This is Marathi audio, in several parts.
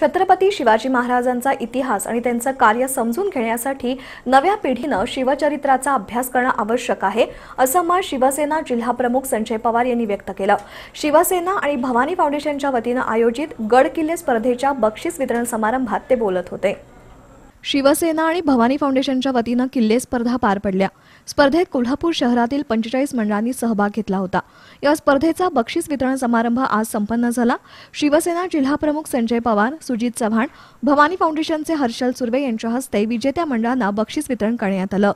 छत्रपती शिवाजी महाराजांचा इतिहास आणि त्यांचं कार्य समजून घेण्यासाठी नव्या पिढीनं शिवचरित्राचा अभ्यास करणं आवश्यक आहे असं मत शिवसेना जिल्हाप्रमुख संजय पवार यांनी व्यक्त केलं शिवसेना आणि भवानी फाउंडेशनच्या वतीनं आयोजित गड किल्ले स्पर्धेच्या बक्षीस वितरण समारंभात ते बोलत होते शिवसेना आणि भवानी फाउंडेशनच्या वतीनं किल्ले स्पर्धा पार पडल्या स्पर्धेत कोल्हापूर शहरातील पंचेचाळीस मंडळांनी सहभाग घेतला होता या स्पर्धेचा बक्षीस वितरण समारंभ आज संपन्न झाला शिवसेना जिल्हाप्रमुख संजय पवार सुजित चव्हाण भवानी फाउंडेशनचे हर्षल सुर्वे यांच्या हस्ते विजेत्या मंडळांना बक्षीस वितरण करण्यात आलं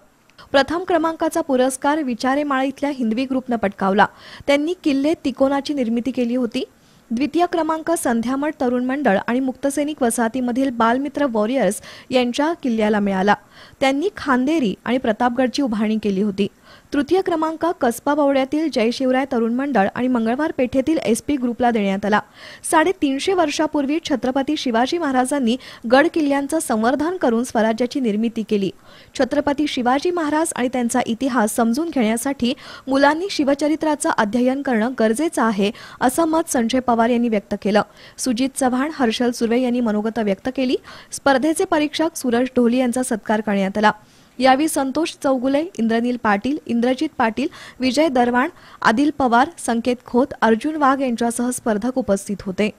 प्रथम क्रमांकाचा पुरस्कार विचारेमाळा इथल्या हिंदवी ग्रुपनं पटकावला त्यांनी किल्ले तिकोनाची निर्मिती केली होती द्वितीय क्रमांक संध्यामठ तरुण मंडळ आणि मुक्तसैनिक वसाहतीमधील बालमित्र वॉरियर्स यांच्या किल्ल्याला मिळाला त्यांनी खांदेरी आणि प्रतापगडची उभारणी केली होती तृतीय क्रमांक कसबा बावड्यातील जय शिवराय तरुण मंडळ आणि मंगळवार पेठेतील एस पी ग्रुपला देण्यात आला साडेतीनशे वर्षापूर्वी छत्रपती शिवाजी महाराजांनी गड किल्ल्यांचं संवर्धन करून स्वराज्याची निर्मिती केली छत्रपती शिवाजी महाराज आणि त्यांचा इतिहास समजून घेण्यासाठी मुलांनी शिवचरित्राचं अध्ययन करणं गरजेचं आहे असं मत संजय पवार यांनी व्यक्त केलं सुजित चव्हाण हर्षल सुर्वे यांनी मनोगत व्यक्त केली स्पर्धेचे परीक्षक सूरज ढोली यांचा सत्कार करण्यात आला यावेळी संतोष चौगुले इंद्रनील पाटील इंद्रजित पाटील विजय दरवाण आदिल पवार संकेत खोत अर्जुन वाघ यांच्यासह स्पर्धक उपस्थित होते